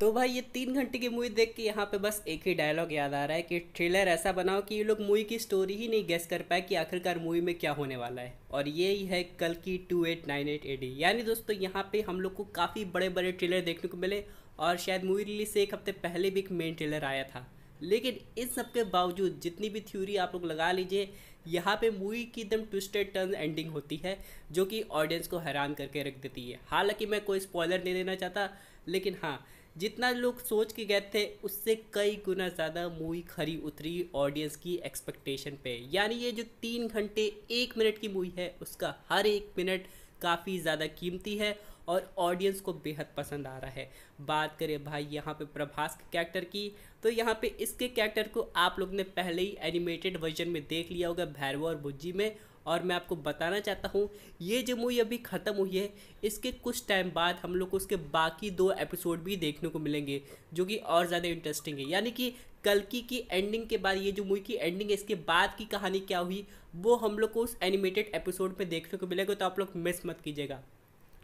तो भाई ये तीन घंटे की मूवी देख के यहाँ पे बस एक ही डायलॉग याद आ रहा है कि ट्रेलर ऐसा बनाओ कि ये लोग मूवी की स्टोरी ही नहीं गेस कर पाए कि आखिरकार मूवी में क्या होने वाला है और ये ही है कल की two eight nine eight AD यानी दोस्तों यहाँ पे हम लोग को काफ़ी बड़े बड़े ट्रेलर देखने को मिले और शायद मूवी रिलीज से एक हफ्ते पहले भी एक मेन ट्रेलर आया था लेकिन इस सब के बावजूद जितनी भी थ्योरी आप लोग लगा लीजिए यहाँ पे मूवी की एकदम ट्विस्टेड टर्न एंडिंग होती है जो कि ऑडियंस को हैरान करके रख देती है हालांकि मैं कोई स्पॉयलर नहीं देना चाहता लेकिन हाँ जितना लोग सोच के गए थे उससे कई गुना ज़्यादा मूवी खरी उतरी ऑडियंस की एक्सपेक्टेशन पे यानी ये जो तीन घंटे एक मिनट की मूवी है उसका हर एक मिनट काफ़ी ज़्यादा कीमती है और ऑडियंस को बेहद पसंद आ रहा है बात करें भाई यहाँ पे प्रभास के कैरेक्टर की तो यहाँ पे इसके कैरेक्टर को आप लोग ने पहले ही एनिमेटेड वर्जन में देख लिया होगा भैरवा और बुज्जी में और मैं आपको बताना चाहता हूँ ये जो मूवी अभी ख़त्म हुई है इसके कुछ टाइम बाद हम लोग को उसके बाकी दो एपिसोड भी देखने को मिलेंगे जो कि और ज़्यादा इंटरेस्टिंग है यानी कि कलकी की एंडिंग के बाद ये जो मूवी की एंडिंग है इसके बाद की कहानी क्या हुई वो हम लोग को उस एनिमेटेड एपिसोड में देखने को मिलेगा तो आप लोग मिस मत कीजिएगा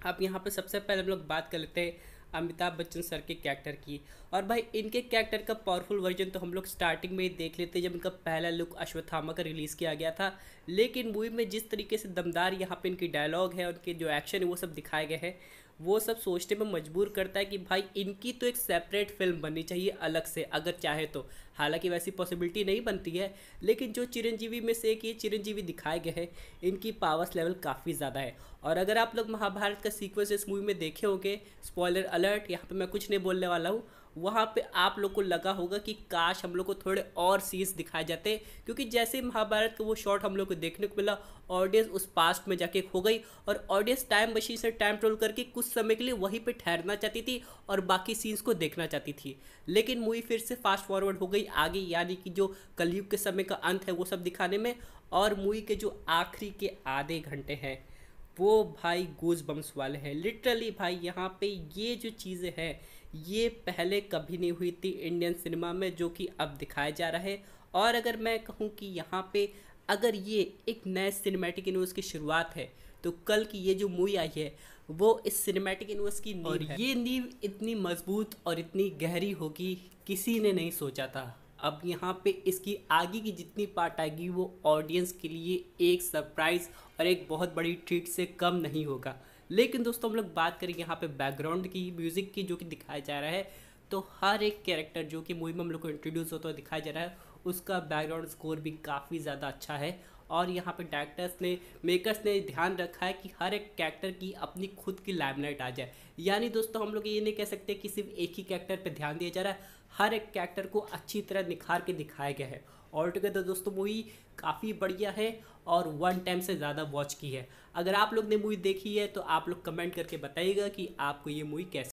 आप यहाँ पर सबसे पहले हम लोग बात कर लेते हैं अमिताभ बच्चन सर के कैरेक्टर की और भाई इनके कैरेक्टर का पावरफुल वर्जन तो हम लोग स्टार्टिंग में ही देख लेते हैं जब इनका पहला लुक अश्वत्थामा का रिलीज़ किया गया था लेकिन मूवी में जिस तरीके से दमदार यहाँ पे इनकी डायलॉग है उनके जो एक्शन है वो सब दिखाए गए हैं वो सब सोचने में मजबूर करता है कि भाई इनकी तो एक सेपरेट फिल्म बननी चाहिए अलग से अगर चाहे तो हालांकि वैसी पॉसिबिलिटी नहीं बनती है लेकिन जो चिरंजीवी में से एक ये चिरंजीवी दिखाए गए हैं इनकी पावर्स लेवल काफ़ी ज़्यादा है और अगर आप लोग महाभारत का सीक्वेंस इस मूवी में देखे होंगे स्पॉयलर अलर्ट यहाँ पे मैं कुछ नहीं बोलने वाला हूँ वहाँ पे आप लोग को लगा होगा कि काश हम लोग को थोड़े और सीन्स दिखाए जाते क्योंकि जैसे महाभारत का वो शॉट हम लोग को देखने को मिला ऑडियंस उस पास्ट में जाके खो गई और ऑडियंस टाइम मशीन से टाइम ट्रोल करके कुछ समय के लिए वहीं पे ठहरना चाहती थी और बाकी सीन्स को देखना चाहती थी लेकिन मूवी फिर से फास्ट फॉरवर्ड हो गई आगे यानी कि जो कलयुग के समय का अंत है वो सब दिखाने में और मूवी के जो आखिरी के आधे घंटे हैं वो भाई गोज बम्स वाले हैं लिटरली भाई यहाँ पे ये जो चीज़ें हैं ये पहले कभी नहीं हुई थी इंडियन सिनेमा में जो कि अब दिखाया जा रहा है और अगर मैं कहूँ कि यहाँ पे अगर ये एक नए सिनेमैटिक यूनिवर्स की शुरुआत है तो कल की ये जो मूवी आई है वो इस सिनेमैटिक यूनिवर्स की नींव और है। ये नींव इतनी मजबूत और इतनी गहरी होगी किसी ने नहीं सोचा था अब यहाँ पे इसकी आगे की जितनी पार्ट आएगी वो ऑडियंस के लिए एक सरप्राइज़ और एक बहुत बड़ी ट्रीट से कम नहीं होगा लेकिन दोस्तों हम लोग बात करेंगे यहाँ पे बैकग्राउंड की म्यूज़िक की जो कि दिखाया जा रहा है तो हर एक कैरेक्टर जो कि मूवी में हम लोग को इंट्रोड्यूस होता है हुआ दिखाया जा रहा है उसका बैकग्राउंड स्कोर भी काफ़ी ज़्यादा अच्छा है और यहाँ पे डायरेक्टर्स ने मेकर्स ने ध्यान रखा है कि हर एक कैरेक्टर की अपनी खुद की लाइमलाइट आ जाए यानी दोस्तों हम लोग ये नहीं कह सकते कि सिर्फ एक ही कैरेक्टर पर ध्यान दिया जा रहा है हर एक कैरेक्टर को अच्छी तरह निखार के दिखाया गया है ऑल टुगेदर दोस्तों मूवी काफ़ी बढ़िया है और वन टाइम से ज़्यादा वॉच की है अगर आप लोग ने मूवी देखी है तो आप लोग कमेंट करके बताइएगा कि आपको ये मूवी कैसे